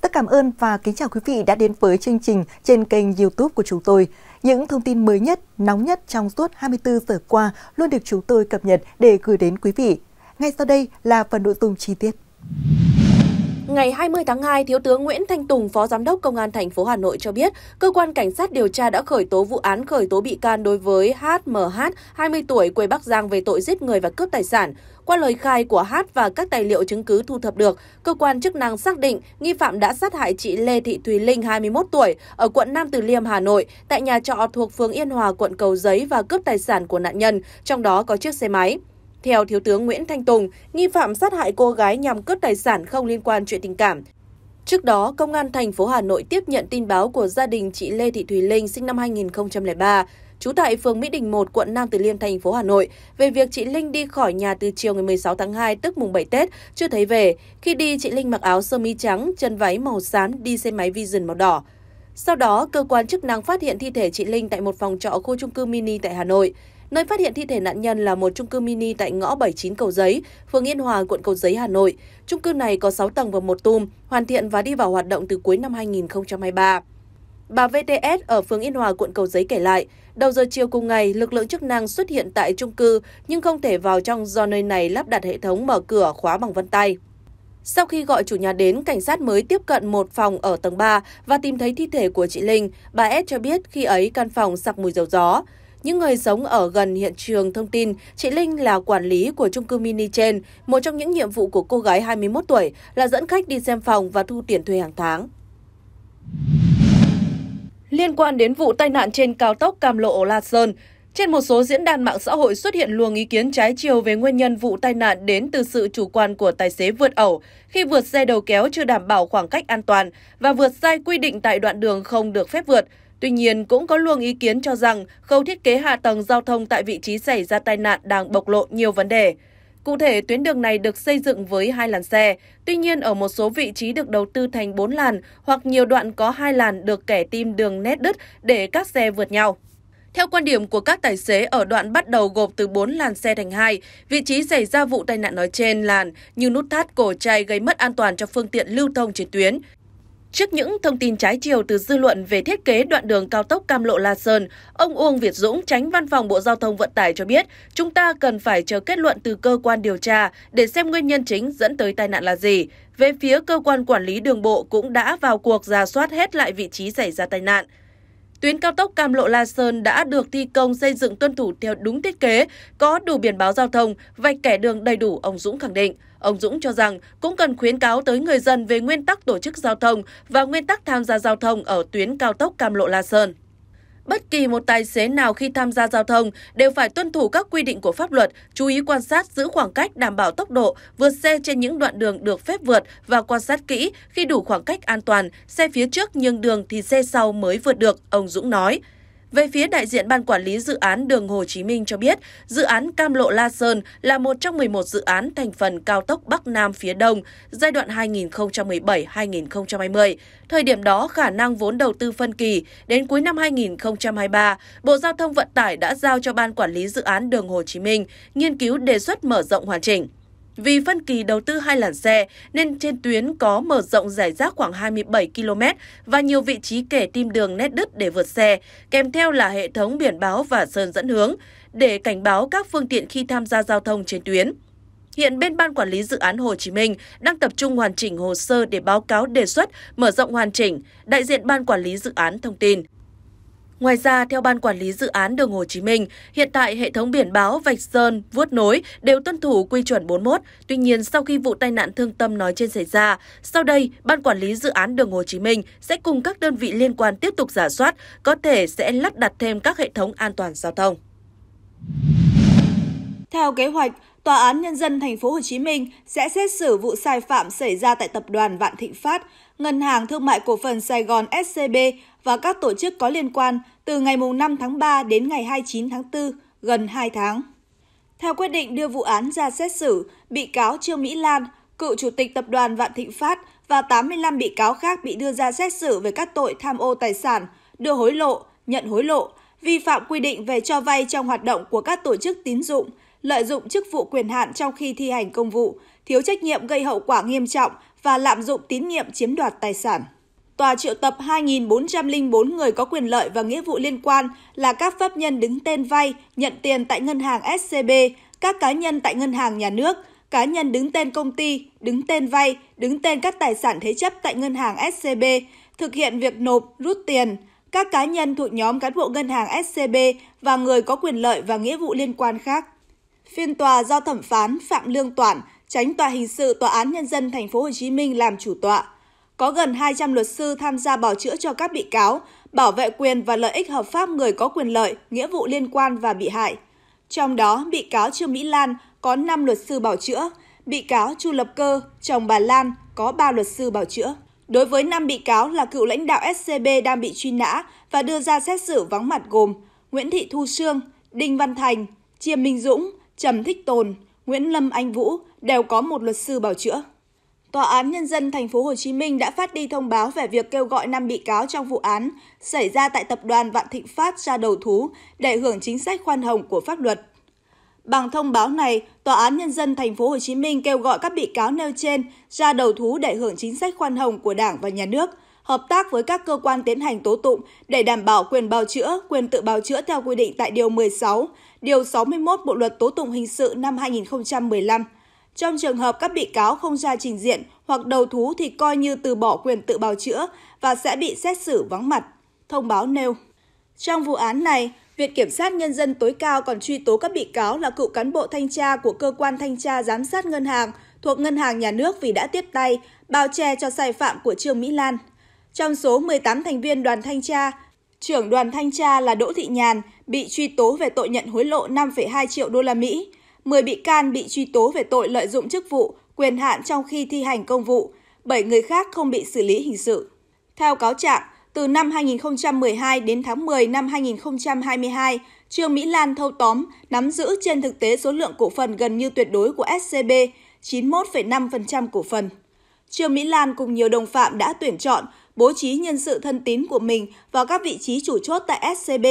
tất cảm ơn và kính chào quý vị đã đến với chương trình trên kênh YouTube của chúng tôi. Những thông tin mới nhất, nóng nhất trong suốt 24 giờ qua luôn được chúng tôi cập nhật để gửi đến quý vị. Ngay sau đây là phần nội dung chi tiết. Ngày 20 tháng 2, Thiếu tướng Nguyễn Thanh Tùng, Phó Giám đốc Công an thành phố Hà Nội cho biết, cơ quan cảnh sát điều tra đã khởi tố vụ án khởi tố bị can đối với HMH, 20 tuổi, quê Bắc Giang về tội giết người và cướp tài sản. Qua lời khai của H. và các tài liệu chứng cứ thu thập được, cơ quan chức năng xác định nghi phạm đã sát hại chị Lê Thị Thùy Linh, 21 tuổi, ở quận Nam Từ Liêm, Hà Nội, tại nhà trọ thuộc phường Yên Hòa, quận Cầu Giấy và cướp tài sản của nạn nhân, trong đó có chiếc xe máy. Theo Thiếu tướng Nguyễn Thanh Tùng, nghi phạm sát hại cô gái nhằm cướp tài sản không liên quan chuyện tình cảm. Trước đó, Công an thành phố Hà Nội tiếp nhận tin báo của gia đình chị Lê Thị Thùy Linh sinh năm 2003, trú tại phường Mỹ Đình 1, quận Nam Từ Liêm, thành phố Hà Nội, về việc chị Linh đi khỏi nhà từ chiều ngày 16 tháng 2, tức mùng 7 Tết, chưa thấy về. Khi đi, chị Linh mặc áo sơ mi trắng, chân váy màu xám, đi xe máy Vision màu đỏ. Sau đó, cơ quan chức năng phát hiện thi thể chị Linh tại một phòng trọ khu trung cư mini tại Hà Nội. Nơi phát hiện thi thể nạn nhân là một chung cư mini tại ngõ 79 Cầu Giấy, phường Yên Hòa, quận Cầu Giấy, Hà Nội. Chung cư này có 6 tầng và một tum, hoàn thiện và đi vào hoạt động từ cuối năm 2023. Bà VTS ở phường Yên Hòa, quận Cầu Giấy kể lại, đầu giờ chiều cùng ngày, lực lượng chức năng xuất hiện tại chung cư nhưng không thể vào trong do nơi này lắp đặt hệ thống mở cửa khóa bằng vân tay. Sau khi gọi chủ nhà đến, cảnh sát mới tiếp cận một phòng ở tầng 3 và tìm thấy thi thể của chị Linh. Bà S cho biết khi ấy căn phòng sặc mùi dầu gió. Những người sống ở gần hiện trường thông tin, chị Linh là quản lý của chung cư mini trên. Một trong những nhiệm vụ của cô gái 21 tuổi là dẫn khách đi xem phòng và thu tiền thuê hàng tháng. Liên quan đến vụ tai nạn trên cao tốc Cam Lộ La Sơn, trên một số diễn đàn mạng xã hội xuất hiện luồng ý kiến trái chiều về nguyên nhân vụ tai nạn đến từ sự chủ quan của tài xế vượt ẩu khi vượt xe đầu kéo chưa đảm bảo khoảng cách an toàn và vượt sai quy định tại đoạn đường không được phép vượt. Tuy nhiên, cũng có luồng ý kiến cho rằng khâu thiết kế hạ tầng giao thông tại vị trí xảy ra tai nạn đang bộc lộ nhiều vấn đề. Cụ thể, tuyến đường này được xây dựng với hai làn xe. Tuy nhiên, ở một số vị trí được đầu tư thành 4 làn hoặc nhiều đoạn có hai làn được kẻ tim đường nét đứt để các xe vượt nhau. Theo quan điểm của các tài xế ở đoạn bắt đầu gộp từ 4 làn xe thành hai, vị trí xảy ra vụ tai nạn nói trên làn như nút thắt cổ chai gây mất an toàn cho phương tiện lưu thông trên tuyến. Trước những thông tin trái chiều từ dư luận về thiết kế đoạn đường cao tốc Cam Lộ La Sơn, ông Uông Việt Dũng, tránh văn phòng Bộ Giao thông Vận tải cho biết, chúng ta cần phải chờ kết luận từ cơ quan điều tra để xem nguyên nhân chính dẫn tới tai nạn là gì. Về phía cơ quan quản lý đường bộ cũng đã vào cuộc ra soát hết lại vị trí xảy ra tai nạn. Tuyến cao tốc Cam Lộ La Sơn đã được thi công xây dựng tuân thủ theo đúng thiết kế, có đủ biển báo giao thông, vạch kẻ đường đầy đủ, ông Dũng khẳng định. Ông Dũng cho rằng cũng cần khuyến cáo tới người dân về nguyên tắc tổ chức giao thông và nguyên tắc tham gia giao thông ở tuyến cao tốc Cam Lộ La Sơn. Bất kỳ một tài xế nào khi tham gia giao thông đều phải tuân thủ các quy định của pháp luật, chú ý quan sát giữ khoảng cách đảm bảo tốc độ, vượt xe trên những đoạn đường được phép vượt và quan sát kỹ khi đủ khoảng cách an toàn, xe phía trước nhường đường thì xe sau mới vượt được, ông Dũng nói. Về phía đại diện Ban Quản lý Dự án Đường Hồ Chí Minh cho biết, dự án Cam Lộ La Sơn là một trong 11 dự án thành phần cao tốc Bắc Nam phía Đông giai đoạn 2017-2020. Thời điểm đó, khả năng vốn đầu tư phân kỳ đến cuối năm 2023, Bộ Giao thông Vận tải đã giao cho Ban Quản lý Dự án Đường Hồ Chí Minh nghiên cứu đề xuất mở rộng hoàn chỉnh. Vì phân kỳ đầu tư hai làn xe nên trên tuyến có mở rộng giải rác khoảng 27 km và nhiều vị trí kẻ tim đường nét đứt để vượt xe, kèm theo là hệ thống biển báo và sơn dẫn hướng để cảnh báo các phương tiện khi tham gia giao thông trên tuyến. Hiện bên Ban Quản lý Dự án Hồ Chí Minh đang tập trung hoàn chỉnh hồ sơ để báo cáo đề xuất mở rộng hoàn chỉnh, đại diện Ban Quản lý Dự án thông tin. Ngoài ra, theo Ban Quản lý Dự án Đường Hồ Chí Minh, hiện tại hệ thống biển báo, vạch sơn, vuốt nối đều tuân thủ quy chuẩn 41. Tuy nhiên, sau khi vụ tai nạn thương tâm nói trên xảy ra, sau đây, Ban Quản lý Dự án Đường Hồ Chí Minh sẽ cùng các đơn vị liên quan tiếp tục giả soát, có thể sẽ lắp đặt thêm các hệ thống an toàn giao thông. Theo kế hoạch, Tòa án Nhân dân Thành phố Hồ Chí Minh sẽ xét xử vụ sai phạm xảy ra tại Tập đoàn Vạn Thịnh Phát, Ngân hàng Thương mại Cổ phần Sài Gòn SCB và các tổ chức có liên quan từ ngày 5 tháng 3 đến ngày 29 tháng 4, gần 2 tháng. Theo quyết định đưa vụ án ra xét xử, bị cáo Trương Mỹ Lan, cựu chủ tịch Tập đoàn Vạn Thịnh Phát và 85 bị cáo khác bị đưa ra xét xử về các tội tham ô tài sản, đưa hối lộ, nhận hối lộ, vi phạm quy định về cho vay trong hoạt động của các tổ chức tín dụng, lợi dụng chức vụ quyền hạn trong khi thi hành công vụ, thiếu trách nhiệm gây hậu quả nghiêm trọng và lạm dụng tín nhiệm chiếm đoạt tài sản. Tòa triệu tập 2.404 người có quyền lợi và nghĩa vụ liên quan là các pháp nhân đứng tên vay, nhận tiền tại ngân hàng SCB, các cá nhân tại ngân hàng nhà nước, cá nhân đứng tên công ty, đứng tên vay, đứng tên các tài sản thế chấp tại ngân hàng SCB, thực hiện việc nộp, rút tiền, các cá nhân thuộc nhóm cán bộ ngân hàng SCB và người có quyền lợi và nghĩa vụ liên quan khác. Phiên tòa do thẩm phán Phạm Lương Toản, tránh tòa hình sự Tòa án Nhân dân Thành phố Hồ Chí Minh làm chủ tọa. Có gần 200 luật sư tham gia bảo chữa cho các bị cáo, bảo vệ quyền và lợi ích hợp pháp người có quyền lợi, nghĩa vụ liên quan và bị hại. Trong đó, bị cáo Trương Mỹ Lan có 5 luật sư bảo chữa, bị cáo Chu Lập Cơ, chồng bà Lan có 3 luật sư bảo chữa. Đối với 5 bị cáo là cựu lãnh đạo SCB đang bị truy nã và đưa ra xét xử vắng mặt gồm Nguyễn Thị Thu Sương, Đinh Văn Thành, Chiêm Minh Dũng, Trầm Thích Tồn, Nguyễn Lâm Anh Vũ đều có một luật sư bảo chữa. Tòa án nhân dân thành phố Hồ Chí Minh đã phát đi thông báo về việc kêu gọi 5 bị cáo trong vụ án xảy ra tại tập đoàn Vạn Thịnh Phát ra đầu thú để hưởng chính sách khoan hồng của pháp luật. Bằng thông báo này, Tòa án nhân dân thành phố Hồ Chí Minh kêu gọi các bị cáo nêu trên ra đầu thú để hưởng chính sách khoan hồng của Đảng và nhà nước, hợp tác với các cơ quan tiến hành tố tụng để đảm bảo quyền bào chữa, quyền tự bào chữa theo quy định tại điều 16 Điều 61 Bộ Luật Tố Tụng Hình sự năm 2015. Trong trường hợp các bị cáo không ra trình diện hoặc đầu thú thì coi như từ bỏ quyền tự bào chữa và sẽ bị xét xử vắng mặt. Thông báo nêu. Trong vụ án này, Viện Kiểm sát Nhân dân tối cao còn truy tố các bị cáo là cựu cán bộ thanh tra của cơ quan thanh tra giám sát ngân hàng thuộc Ngân hàng Nhà nước vì đã tiếp tay, bao che cho sai phạm của Trương Mỹ Lan. Trong số 18 thành viên đoàn thanh tra, trưởng đoàn thanh tra là Đỗ Thị Nhàn, bị truy tố về tội nhận hối lộ 5,2 triệu đô la Mỹ, 10 bị can bị truy tố về tội lợi dụng chức vụ, quyền hạn trong khi thi hành công vụ, 7 người khác không bị xử lý hình sự. Theo cáo trạng, từ năm 2012 đến tháng 10 năm 2022, Trương Mỹ Lan thâu tóm, nắm giữ trên thực tế số lượng cổ phần gần như tuyệt đối của SCB, 91,5% cổ phần. Trương Mỹ Lan cùng nhiều đồng phạm đã tuyển chọn, bố trí nhân sự thân tín của mình vào các vị trí chủ chốt tại SCB,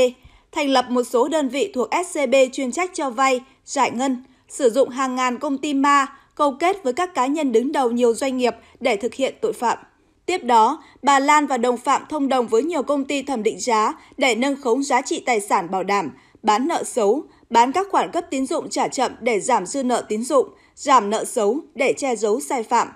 thành lập một số đơn vị thuộc SCB chuyên trách cho vay, giải ngân, sử dụng hàng ngàn công ty ma, câu kết với các cá nhân đứng đầu nhiều doanh nghiệp để thực hiện tội phạm. Tiếp đó, bà Lan và đồng phạm thông đồng với nhiều công ty thẩm định giá để nâng khống giá trị tài sản bảo đảm, bán nợ xấu, bán các khoản cấp tín dụng trả chậm để giảm dư nợ tín dụng, giảm nợ xấu để che giấu sai phạm,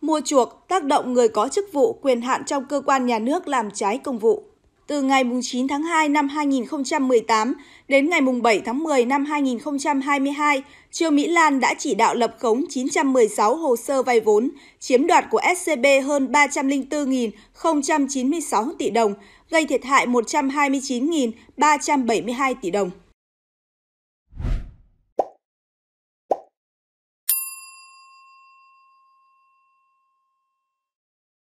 mua chuộc, tác động người có chức vụ quyền hạn trong cơ quan nhà nước làm trái công vụ từ ngày 9 tháng 2 năm 2018 đến ngày 7 tháng 10 năm 2022, Trương Mỹ Lan đã chỉ đạo lập khống 916 hồ sơ vay vốn, chiếm đoạt của SCB hơn 304.096 tỷ đồng, gây thiệt hại 129.372 tỷ đồng.